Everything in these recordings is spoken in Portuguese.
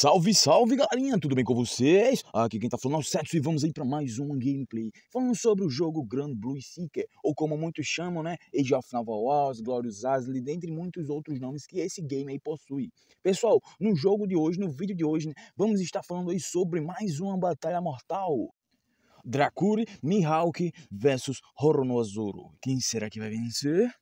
Salve, salve galerinha, tudo bem com vocês? Aqui quem tá falando é o Setsu e vamos aí para mais um gameplay falando sobre o jogo Grand Blue Seeker, ou como muitos chamam, né, Age of Naval Wars, Glorious Asli, dentre muitos outros nomes que esse game aí possui. Pessoal, no jogo de hoje, no vídeo de hoje, né, vamos estar falando aí sobre mais uma batalha mortal. Drakuri Mihawk versus Horonozoro. Quem será que vai vencer?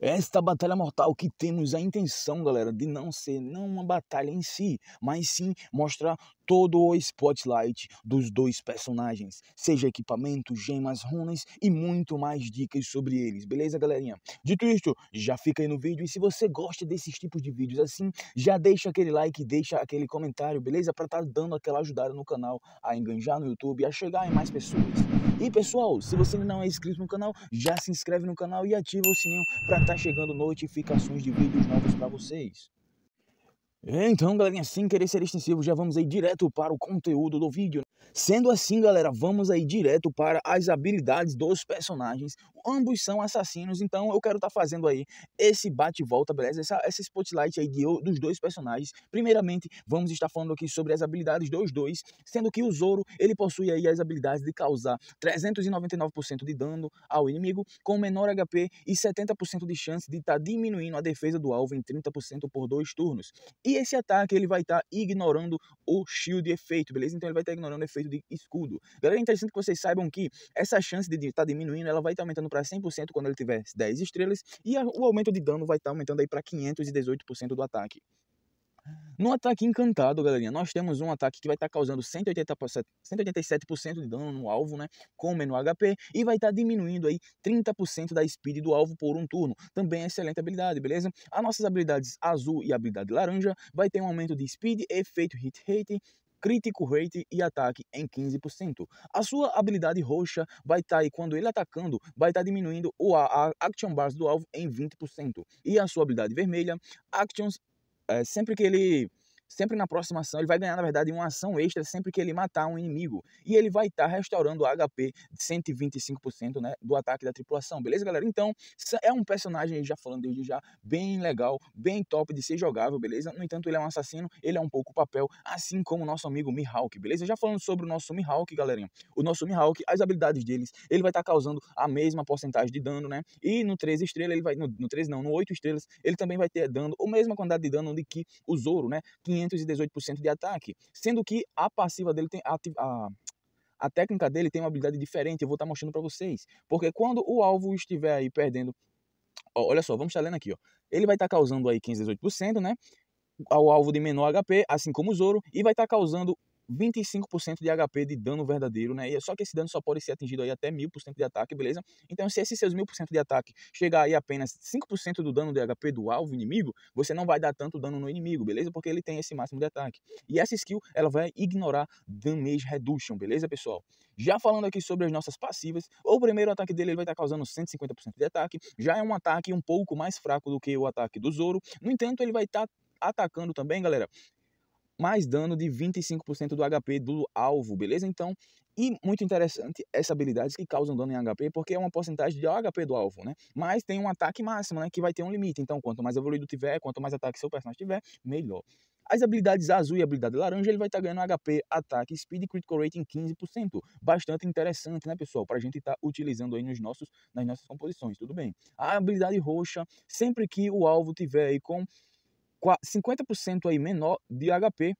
Esta batalha mortal que temos a intenção, galera, de não ser não uma batalha em si, mas sim mostrar todo o spotlight dos dois personagens, seja equipamento, gemas, runas e muito mais dicas sobre eles, beleza, galerinha? Dito isto, já fica aí no vídeo e se você gosta desses tipos de vídeos assim, já deixa aquele like, deixa aquele comentário, beleza? Para estar tá dando aquela ajudada no canal a enganjar no YouTube, a chegar em mais pessoas. E pessoal, se você não é inscrito no canal, já se inscreve no canal e ativa o sininho para tá chegando notificações de vídeos novos para vocês. É, então, galerinha, sem querer ser extensivo, já vamos aí direto para o conteúdo do vídeo. Sendo assim, galera, vamos aí direto para as habilidades dos personagens, ambos são assassinos, então eu quero estar tá fazendo aí esse bate-volta, beleza? Essa, essa spotlight aí de, dos dois personagens. Primeiramente, vamos estar falando aqui sobre as habilidades dos dois, sendo que o Zoro, ele possui aí as habilidades de causar 399% de dano ao inimigo, com menor HP e 70% de chance de estar tá diminuindo a defesa do alvo em 30% por dois turnos. E esse ataque, ele vai estar tá ignorando o shield efeito, beleza? Então ele vai estar tá ignorando o efeito de escudo. Galera, é interessante que vocês saibam que essa chance de estar tá diminuindo, ela vai estar tá aumentando para 100% quando ele tiver 10 estrelas e a, o aumento de dano vai estar tá aumentando aí para 518% do ataque. No ataque encantado, galerinha, nós temos um ataque que vai estar tá causando 187% de dano no alvo, né? Com menor HP, e vai estar tá diminuindo aí 30% da speed do alvo por um turno. Também é excelente habilidade, beleza? As nossas habilidades azul e habilidade laranja vai ter um aumento de speed, efeito hit rate, crítico rate e ataque em 15%. A sua habilidade roxa vai estar tá aí quando ele atacando, vai estar tá diminuindo o a, a action bars do alvo em 20%. E a sua habilidade vermelha, actions, é, sempre que ele sempre na próxima ação, ele vai ganhar, na verdade, uma ação extra sempre que ele matar um inimigo. E ele vai estar tá restaurando o HP de 125% né, do ataque da tripulação, beleza, galera? Então, é um personagem, já falando desde já, bem legal, bem top de ser jogável, beleza? No entanto, ele é um assassino, ele é um pouco papel, assim como o nosso amigo Mihawk, beleza? Já falando sobre o nosso Mihawk, galerinha. O nosso Mihawk, as habilidades deles, ele vai estar tá causando a mesma porcentagem de dano, né? E no 3 estrelas, ele vai. No, no não, no 8 estrelas, ele também vai ter dando o mesma quantidade de dano de que o Zoro, né? 500 518% de ataque, sendo que a passiva dele tem a, a, a técnica dele tem uma habilidade diferente, eu vou estar tá mostrando para vocês, porque quando o alvo estiver aí perdendo, ó, olha só, vamos estar tá lendo aqui, ó. Ele vai estar tá causando aí 518%, né? Ao alvo de menor HP, assim como o Zoro, e vai estar causando 25% de HP de dano verdadeiro, né? E é só que esse dano só pode ser atingido aí até 1000% de ataque, beleza? Então, se esses seus 1000% de ataque chegar aí apenas 5% do dano de HP do alvo inimigo, você não vai dar tanto dano no inimigo, beleza? Porque ele tem esse máximo de ataque. E essa skill, ela vai ignorar Damage Reduction, beleza, pessoal? Já falando aqui sobre as nossas passivas, o primeiro ataque dele ele vai estar causando 150% de ataque, já é um ataque um pouco mais fraco do que o ataque do Zoro. No entanto, ele vai estar atacando também, galera, mais dano de 25% do HP do alvo, beleza? Então, e muito interessante essa habilidade que causam dano em HP, porque é uma porcentagem de HP do alvo, né? Mas tem um ataque máximo, né? Que vai ter um limite. Então, quanto mais evoluído tiver, quanto mais ataque seu personagem tiver, melhor. As habilidades azul e habilidade laranja, ele vai estar tá ganhando HP, ataque, speed e critical rate em 15%. Bastante interessante, né, pessoal? Para a gente estar tá utilizando aí nos nossos, nas nossas composições, tudo bem? A habilidade roxa, sempre que o alvo tiver aí com 50% aí menor de HP,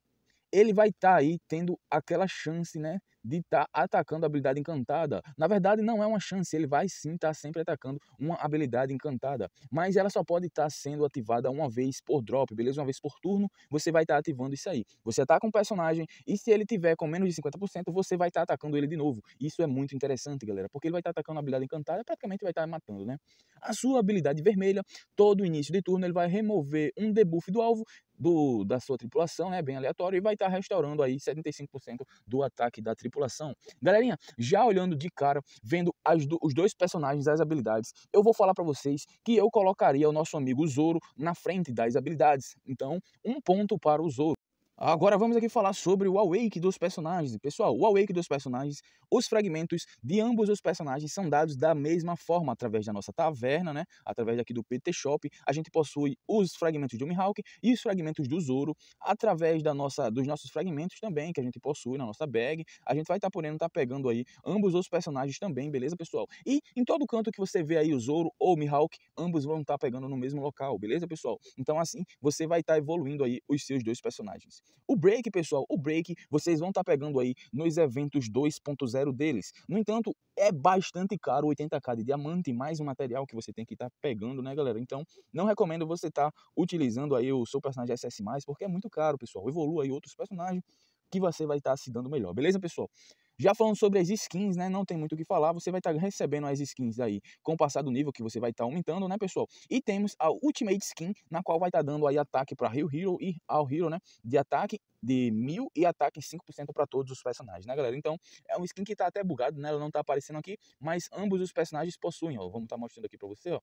ele vai estar tá aí tendo aquela chance, né, de estar tá atacando a habilidade encantada. Na verdade, não é uma chance, ele vai sim estar tá sempre atacando uma habilidade encantada, mas ela só pode estar tá sendo ativada uma vez por drop, beleza? Uma vez por turno, você vai estar tá ativando isso aí. Você ataca tá um personagem e se ele tiver com menos de 50%, você vai estar tá atacando ele de novo. Isso é muito interessante, galera, porque ele vai estar atacando a habilidade encantada, praticamente vai estar matando, né? A sua habilidade vermelha, todo início de turno, ele vai remover um debuff do alvo do, da sua tripulação, né, bem aleatório, e vai estar tá restaurando aí 75% do ataque da tripulação. Galerinha, já olhando de cara, vendo do, os dois personagens, as habilidades, eu vou falar para vocês que eu colocaria o nosso amigo Zoro na frente das habilidades. Então, um ponto para o Zoro. Agora vamos aqui falar sobre o awake dos personagens. Pessoal, o awake dos personagens, os fragmentos de ambos os personagens são dados da mesma forma, através da nossa taverna, né? Através aqui do PT Shop, a gente possui os fragmentos de Mihawk e os fragmentos do Zoro, através da nossa, dos nossos fragmentos também, que a gente possui na nossa bag. A gente vai estar tá podendo estar tá pegando aí ambos os personagens também, beleza, pessoal? E em todo canto que você vê aí o Zoro ou o Mihawk, ambos vão estar tá pegando no mesmo local, beleza, pessoal? Então assim, você vai estar tá evoluindo aí os seus dois personagens. O break, pessoal, o break vocês vão estar tá pegando aí nos eventos 2.0 deles. No entanto, é bastante caro 80k de diamante, mais um material que você tem que estar tá pegando, né, galera? Então, não recomendo você estar tá utilizando aí o seu personagem SS+, porque é muito caro, pessoal. Evolua aí outros personagens que você vai estar tá se dando melhor, beleza, pessoal? Já falando sobre as skins, né? Não tem muito o que falar, você vai estar tá recebendo as skins aí com o passar do nível que você vai estar tá aumentando, né, pessoal? E temos a Ultimate Skin, na qual vai estar tá dando aí ataque para Rio Hero e ao Hero, né? De ataque de 1000 e ataque 5% para todos os personagens, né, galera? Então, é uma skin que tá até bugado, né? Ela não tá aparecendo aqui, mas ambos os personagens possuem, ó. Vamos estar tá mostrando aqui para você, ó.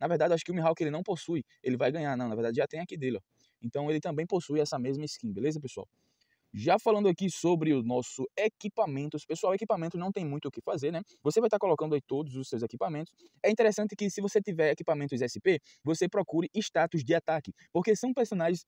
Na verdade, acho que o Mihawk ele não possui, ele vai ganhar, não, na verdade já tem aqui dele, ó. Então ele também possui essa mesma skin, beleza, pessoal? Já falando aqui sobre o nosso equipamento, pessoal, equipamento não tem muito o que fazer, né? Você vai estar colocando aí todos os seus equipamentos. É interessante que se você tiver equipamentos SP, você procure status de ataque, porque são personagens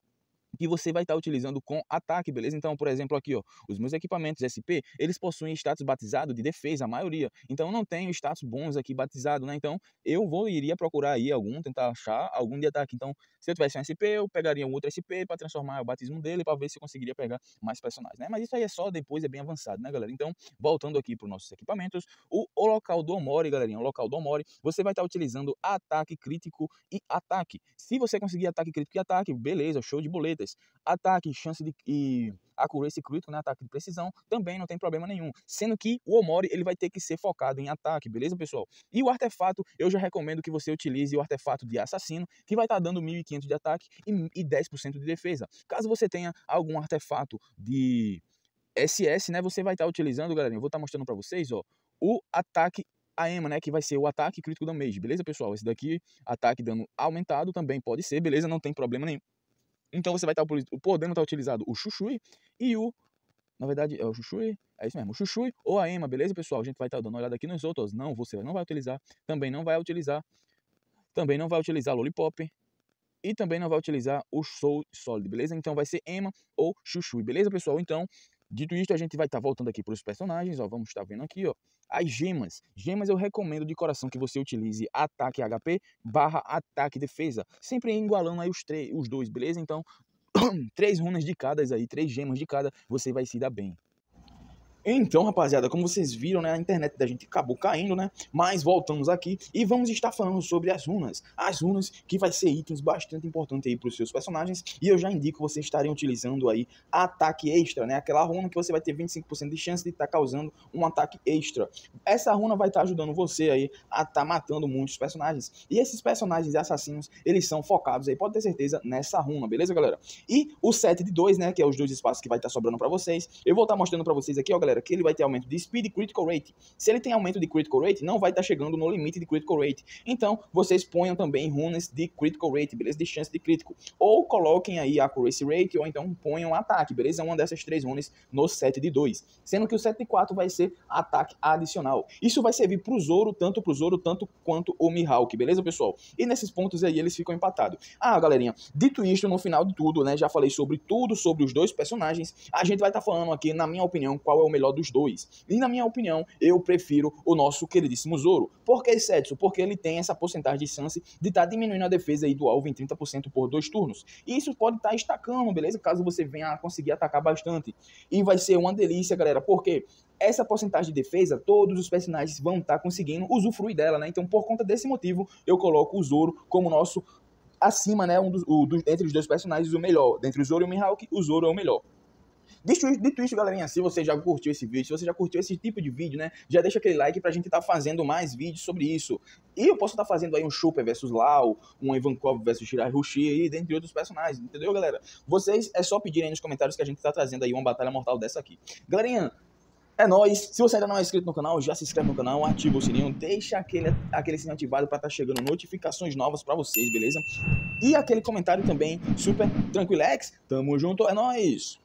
que você vai estar utilizando com ataque, beleza? Então, por exemplo, aqui, ó, os meus equipamentos SP, eles possuem status batizado de defesa, a maioria. Então, não tenho status bons aqui batizado, né? Então, eu vou iria procurar aí algum, tentar achar algum de ataque. Então, se eu tivesse um SP, eu pegaria um outro SP para transformar o batismo dele para ver se eu conseguiria pegar mais personagens, né? Mas isso aí é só depois, é bem avançado, né, galera? Então, voltando aqui para os nossos equipamentos, o, o local do Omori, galerinha, o local do Omori, você vai estar utilizando ataque crítico e ataque. Se você conseguir ataque crítico e ataque, beleza, show de boleta Ataque, chance de e accuracy crítico, né, ataque de precisão, também não tem problema nenhum. Sendo que o Omori ele vai ter que ser focado em ataque, beleza, pessoal? E o artefato, eu já recomendo que você utilize o artefato de assassino, que vai estar tá dando 1500 de ataque e, e 10% de defesa. Caso você tenha algum artefato de SS, né, você vai estar tá utilizando, galerinha, eu vou estar tá mostrando para vocês, ó, o ataque a EMA, né, que vai ser o ataque crítico da mage beleza, pessoal? Esse daqui, ataque dano aumentado também pode ser, beleza? Não tem problema nenhum. Então você vai estar tá podendo estar utilizando o chuchui tá e o. Na verdade, é o chuchui, é isso mesmo, o chuchui ou a ema, beleza, pessoal? A gente vai estar tá dando uma olhada aqui nos outros. Não, você não vai utilizar, também não vai utilizar, também não vai utilizar lollipop, e também não vai utilizar o Soul Solid, beleza? Então vai ser Emma ou Chuchu, beleza, pessoal? Então, dito isto, a gente vai estar tá voltando aqui para os personagens, ó, vamos estar tá vendo aqui, ó as gemas. Gemas eu recomendo de coração que você utilize ataque HP barra ataque defesa, sempre igualando aí os, os dois, beleza? Então, três runas de cada aí, três gemas de cada, você vai se dar bem. Então, rapaziada, como vocês viram, né, a internet da gente acabou caindo, né? Mas voltamos aqui e vamos estar falando sobre as runas. As runas que vai ser itens bastante importantes aí para os seus personagens e eu já indico vocês estarem utilizando aí ataque extra, né? Aquela runa que você vai ter 25% de chance de estar tá causando um ataque extra. Essa runa vai estar tá ajudando você aí a estar tá matando muitos personagens. E esses personagens assassinos, eles são focados aí, pode ter certeza, nessa runa, beleza, galera? E o set de 2, né, que é os dois espaços que vai estar tá sobrando para vocês. Eu vou estar tá mostrando para vocês aqui, ó, galera, galera, que ele vai ter aumento de speed e critical rate. Se ele tem aumento de critical rate, não vai estar tá chegando no limite de critical rate. Então, vocês ponham também runes de critical rate, beleza? De chance de crítico. Ou coloquem aí accuracy rate, ou então ponham ataque, beleza? Uma dessas três runes no 7 de 2. Sendo que o 7 de 4 vai ser ataque adicional. Isso vai servir pro Zoro, tanto pro Zoro, tanto quanto o Mihawk, beleza, pessoal? E nesses pontos aí eles ficam empatados. Ah, galerinha, dito isso, no final de tudo, né? Já falei sobre tudo, sobre os dois personagens. A gente vai estar tá falando aqui, na minha opinião, qual é o melhor melhor dos dois. E na minha opinião, eu prefiro o nosso queridíssimo Zoro. Por que Setsu? Porque ele tem essa porcentagem de chance de estar tá diminuindo a defesa aí do alvo em 30% por dois turnos. E isso pode estar tá estacando, beleza? Caso você venha a conseguir atacar bastante. E vai ser uma delícia, galera, porque essa porcentagem de defesa, todos os personagens vão estar tá conseguindo usufruir dela, né? Então, por conta desse motivo, eu coloco o Zoro como nosso acima, né? Um dos, o, do, entre os dois personagens, o melhor. Dentre o Zoro e o Mihawk, o Zoro é o melhor. Dito, dito isso, galerinha, se você já curtiu esse vídeo, se você já curtiu esse tipo de vídeo, né? Já deixa aquele like pra gente estar tá fazendo mais vídeos sobre isso. E eu posso estar tá fazendo aí um Chupa versus Lau, um Ivankov versus Shirai Rushi aí, dentre outros personagens, entendeu, galera? Vocês é só pedirem aí nos comentários que a gente tá trazendo aí uma batalha mortal dessa aqui. Galerinha, é nóis. Se você ainda não é inscrito no canal, já se inscreve no canal, ativa o sininho, deixa aquele, aquele sininho ativado para estar tá chegando notificações novas para vocês, beleza? E aquele comentário também, super tranquilex. Tamo junto, é nóis!